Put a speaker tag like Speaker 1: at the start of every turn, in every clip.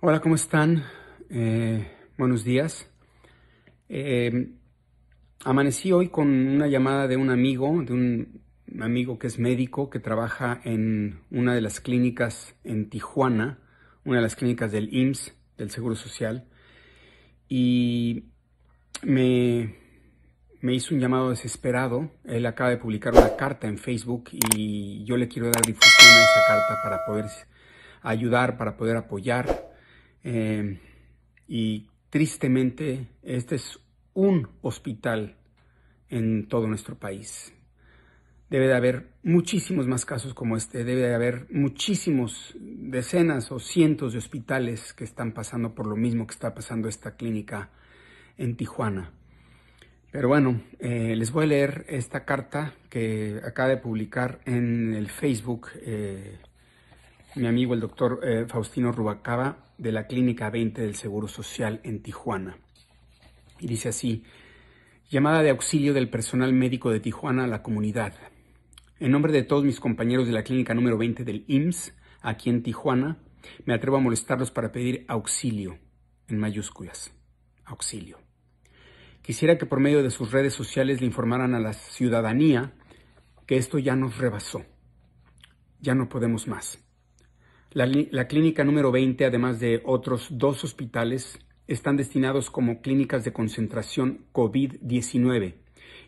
Speaker 1: Hola, ¿cómo están? Eh, buenos días. Eh, amanecí hoy con una llamada de un amigo, de un amigo que es médico, que trabaja en una de las clínicas en Tijuana, una de las clínicas del IMSS, del Seguro Social, y me, me hizo un llamado desesperado. Él acaba de publicar una carta en Facebook y yo le quiero dar difusión a esa carta para poder ayudar, para poder apoyar Em, y tristemente, este es un hospital en todo nuestro país. Debe de haber muchísimos más casos como este, debe de haber muchísimos, decenas o cientos de hospitales que están pasando por lo mismo que está pasando esta clínica en Tijuana. Pero bueno, eh, les voy a leer esta carta que acaba de publicar en el Facebook. Eh, mi amigo el doctor eh, Faustino Rubacaba de la Clínica 20 del Seguro Social en Tijuana. Y dice así, llamada de auxilio del personal médico de Tijuana a la comunidad. En nombre de todos mis compañeros de la Clínica número 20 del IMSS, aquí en Tijuana, me atrevo a molestarlos para pedir auxilio, en mayúsculas, auxilio. Quisiera que por medio de sus redes sociales le informaran a la ciudadanía que esto ya nos rebasó. Ya no podemos más. La, clínica número 20, además de otros dos hospitales, están destinados como clínicas de concentración COVID-19.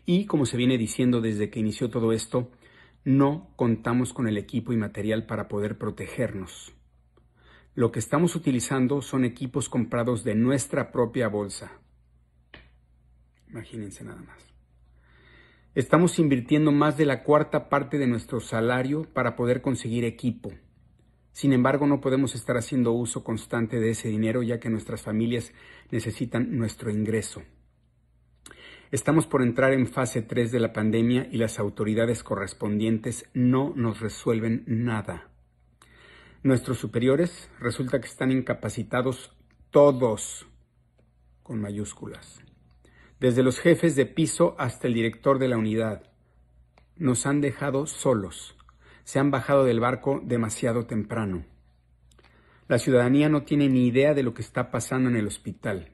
Speaker 1: Y como se viene diciendo desde que inició todo esto, no contamos con el equipo y material para poder protegernos. Lo que estamos utilizando son equipos comprados de nuestra propia bolsa. Imagínense nada más. Estamos invirtiendo más de la cuarta parte de nuestro salario para poder conseguir equipo. Sin embargo, no podemos estar haciendo uso constante de ese dinero ya que nuestras familias necesitan nuestro ingreso. Estamos por entrar en fase 3 de la pandemia y las autoridades correspondientes no nos resuelven nada. Nuestros superiores resulta que están incapacitados todos, con mayúsculas, desde los jefes de piso hasta el director de la unidad. Nos han dejado solos se han bajado del barco demasiado temprano. La ciudadanía no tiene ni idea de lo que está pasando en el hospital.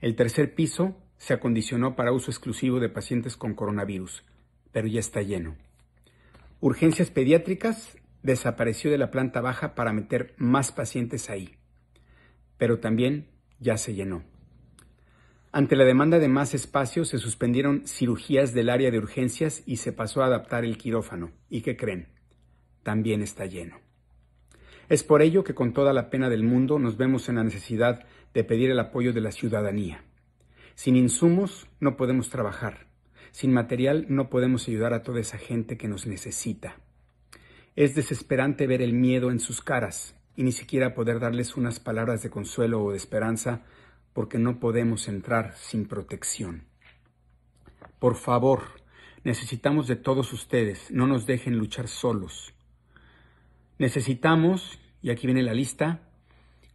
Speaker 1: El tercer piso se acondicionó para uso exclusivo de pacientes con coronavirus, pero ya está lleno. Urgencias pediátricas desapareció de la planta baja para meter más pacientes ahí, pero también ya se llenó. Ante la demanda de más espacio, se suspendieron cirugías del área de urgencias y se pasó a adaptar el quirófano. ¿Y qué creen? también está lleno. Es por ello que con toda la pena del mundo nos vemos en la necesidad de pedir el apoyo de la ciudadanía. Sin insumos no podemos trabajar, sin material no podemos ayudar a toda esa gente que nos necesita. Es desesperante ver el miedo en sus caras y ni siquiera poder darles unas palabras de consuelo o de esperanza porque no podemos entrar sin protección. Por favor, necesitamos de todos ustedes, no nos dejen luchar solos. Necesitamos, y aquí viene la lista,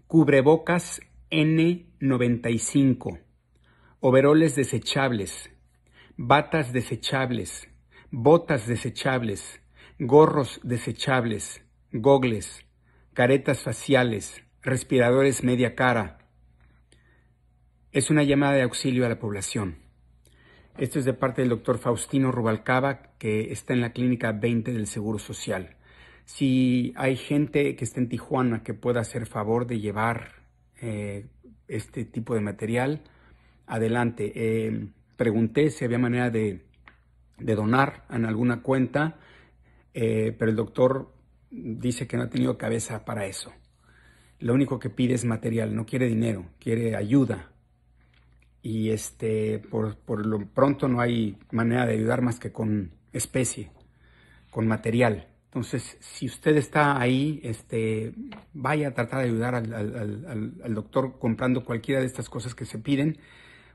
Speaker 1: cubrebocas N95, overoles desechables, batas desechables, botas desechables, gorros desechables, gogles, caretas faciales, respiradores media cara. Es una llamada de auxilio a la población. Esto es de parte del doctor Faustino Rubalcaba, que está en la clínica 20 del Seguro Social. Si hay gente que está en Tijuana que pueda hacer favor de llevar eh, este tipo de material, adelante. Eh, pregunté si había manera de, donar en alguna cuenta, eh, pero el doctor dice que no ha tenido cabeza para eso. Lo único que pide es material, no quiere dinero, quiere ayuda. Y este, por, por lo pronto no hay manera de ayudar más que con especie, con material. Entonces, si usted está ahí, este, vaya a tratar de ayudar al, doctor comprando cualquiera de estas cosas que se piden,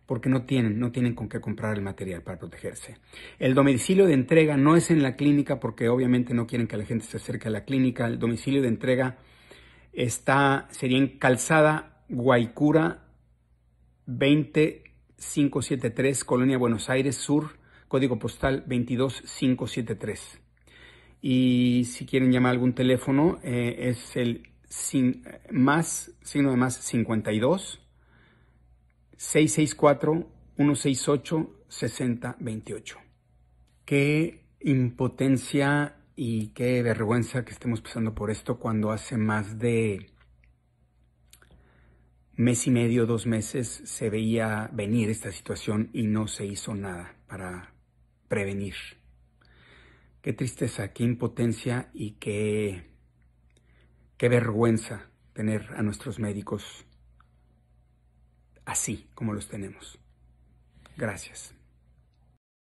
Speaker 1: porque no tienen, no tienen con qué comprar el material para protegerse. El domicilio de entrega no es en la clínica, porque obviamente no quieren que la gente se acerque a la clínica. El domicilio de entrega está, sería en Calzada Guaycura 20573, Colonia Buenos Aires Sur, código postal 22573. Y si quieren llamar algún teléfono, eh, es el sin, más, signo de más 52 664 168 6028. Qué impotencia y qué vergüenza que estemos pasando por esto cuando hace más de mes y medio, dos meses, se veía venir esta situación y no se hizo nada para prevenir. Qué tristeza, qué impotencia y qué, qué vergüenza tener a nuestros médicos así como los tenemos. Gracias.